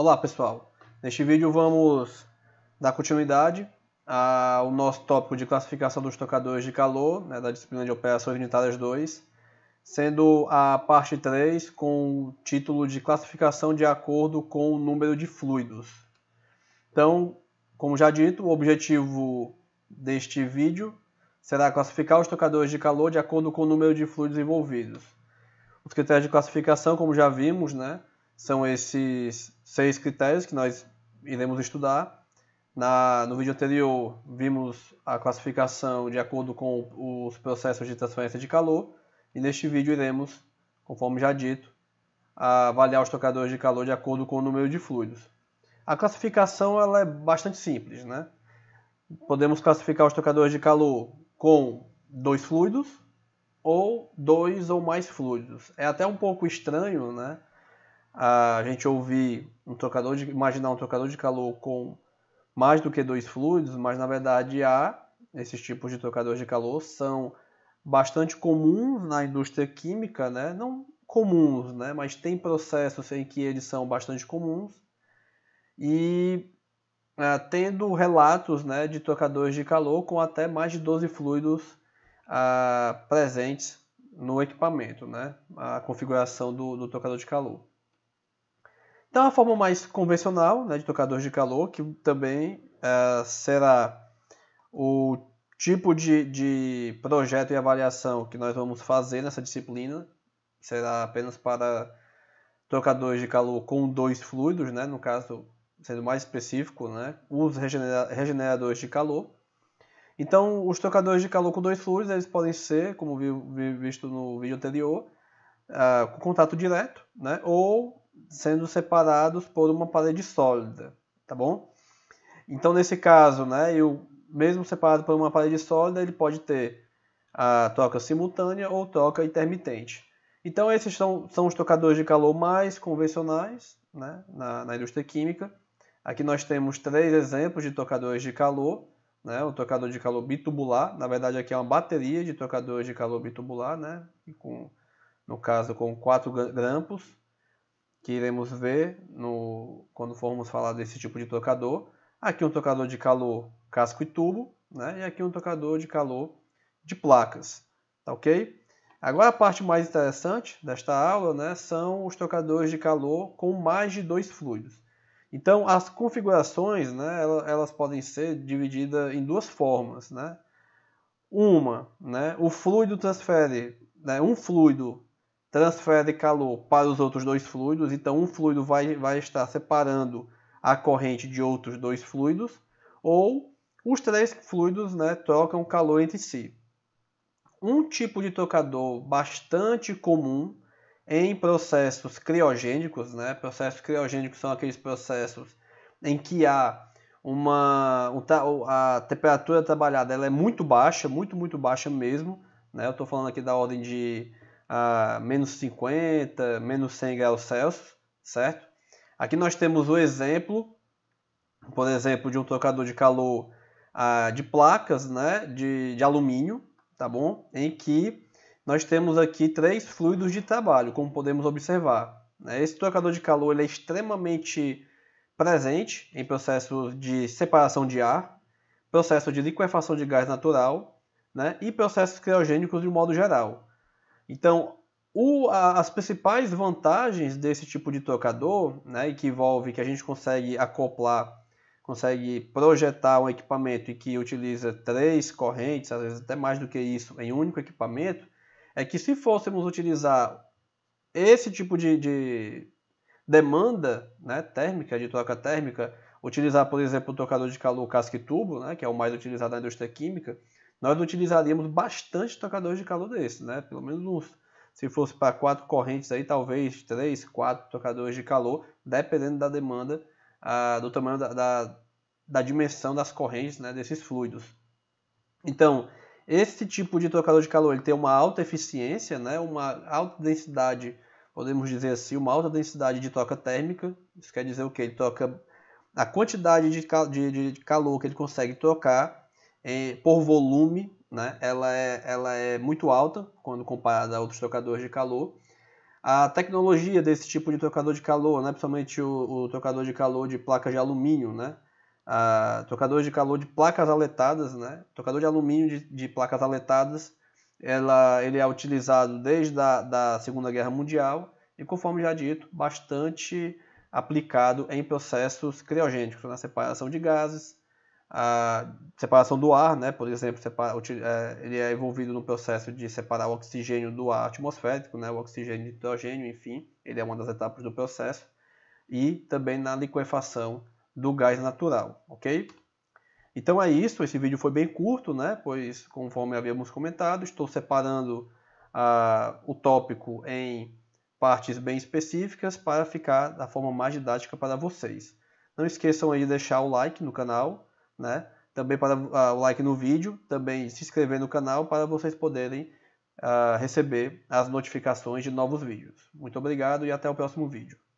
Olá pessoal, neste vídeo vamos dar continuidade ao nosso tópico de classificação dos tocadores de calor, né, da disciplina de operações unitárias 2, sendo a parte 3 com o título de classificação de acordo com o número de fluidos. Então, como já dito, o objetivo deste vídeo será classificar os tocadores de calor de acordo com o número de fluidos envolvidos. Os critérios de classificação, como já vimos, né, são esses seis critérios que nós iremos estudar. Na, no vídeo anterior, vimos a classificação de acordo com os processos de transferência de calor, e neste vídeo iremos, conforme já dito, avaliar os trocadores de calor de acordo com o número de fluidos. A classificação ela é bastante simples, né? Podemos classificar os trocadores de calor com dois fluidos ou dois ou mais fluidos. É até um pouco estranho, né? a gente ouvir um trocador de imaginar um trocador de calor com mais do que dois fluidos, mas na verdade há esses tipos de trocadores de calor são bastante comuns na indústria química, né? Não comuns, né? Mas tem processos em que eles são bastante comuns e é, tendo relatos né, de trocadores de calor com até mais de 12 fluidos ah, presentes no equipamento, né? A configuração do, do trocador de calor. Então, é a forma mais convencional né, de tocador de calor, que também uh, será o tipo de, de projeto e avaliação que nós vamos fazer nessa disciplina, será apenas para trocadores de calor com dois fluidos, né? no caso, sendo mais específico, né? os regeneradores de calor. Então, os trocadores de calor com dois fluidos eles podem ser, como visto no vídeo anterior, uh, com contato direto, né? ou sendo separados por uma parede sólida, tá bom? Então, nesse caso, né, eu, mesmo separado por uma parede sólida, ele pode ter a troca simultânea ou troca intermitente. Então, esses são, são os trocadores de calor mais convencionais né, na, na indústria química. Aqui nós temos três exemplos de trocadores de calor. Né, o trocador de calor bitubular, na verdade aqui é uma bateria de trocadores de calor bitubular, né, com, no caso com 4 grampos que iremos ver no, quando formos falar desse tipo de tocador. Aqui um tocador de calor casco e tubo, né? e aqui um tocador de calor de placas. Tá ok? Agora a parte mais interessante desta aula né, são os tocadores de calor com mais de dois fluidos. Então as configurações né, elas podem ser divididas em duas formas. Né? Uma, né, o fluido transfere, né, um fluido transfere calor para os outros dois fluidos, então um fluido vai, vai estar separando a corrente de outros dois fluidos, ou os três fluidos né, trocam calor entre si. Um tipo de trocador bastante comum em processos criogênicos, né? processos criogênicos são aqueles processos em que há uma a temperatura trabalhada ela é muito baixa, muito muito baixa mesmo, né? Eu estou falando aqui da ordem de a menos 50, menos 100 graus Celsius, certo? Aqui nós temos o exemplo, por exemplo, de um trocador de calor ah, de placas né, de, de alumínio, tá bom? Em que nós temos aqui três fluidos de trabalho, como podemos observar. Né? Esse trocador de calor ele é extremamente presente em processos de separação de ar, processo de liquefação de gás natural né, e processos criogênicos de um modo geral. Então, o, a, as principais vantagens desse tipo de trocador, né, e que envolve que a gente consegue acoplar, consegue projetar um equipamento e que utiliza três correntes, às vezes até mais do que isso, em um único equipamento, é que se fôssemos utilizar esse tipo de, de demanda né, térmica, de troca térmica, utilizar, por exemplo, o trocador de calor casque tubo, né, que é o mais utilizado na indústria química, nós utilizaríamos bastante tocadores de calor desse, né? Pelo menos uns, se fosse para quatro correntes aí, talvez três, quatro tocadores de calor, dependendo da demanda, do tamanho da, da, da, dimensão das correntes, né? Desses fluidos. Então, esse tipo de trocador de calor ele tem uma alta eficiência, né? Uma alta densidade, podemos dizer assim, uma alta densidade de troca térmica. Isso quer dizer o que? Ele troca a quantidade de, de, de calor que ele consegue trocar em, é, por volume, né? ela, é, ela é muito alta quando comparada a outros trocadores de calor. A tecnologia desse tipo de trocador de calor, né? principalmente o, o trocador de calor de placas de alumínio, né? a, trocador de calor de placas aletadas, né? trocador de alumínio de, de placas aletadas, ela, ele é utilizado desde a da Segunda Guerra Mundial e, conforme já dito, bastante aplicado em processos criogênicos, na né, separação de gases, a separação do ar, né? por exemplo, separa, é, ele é envolvido no processo de separar o oxigênio do ar atmosférico, né? o oxigênio e nitrogênio, enfim, ele é uma das etapas do processo, e também na liquefação do gás natural, ok? Então é isso, esse vídeo foi bem curto, né? pois conforme havíamos comentado, estou separando o tópico em partes bem específicas para ficar da forma mais didática para vocês. Não esqueçam aí de deixar o like no canal, né? Também para uh, o like no vídeo, também se inscrever no canal para vocês poderem uh, receber as notificações de novos vídeos. Muito obrigado e até o próximo vídeo.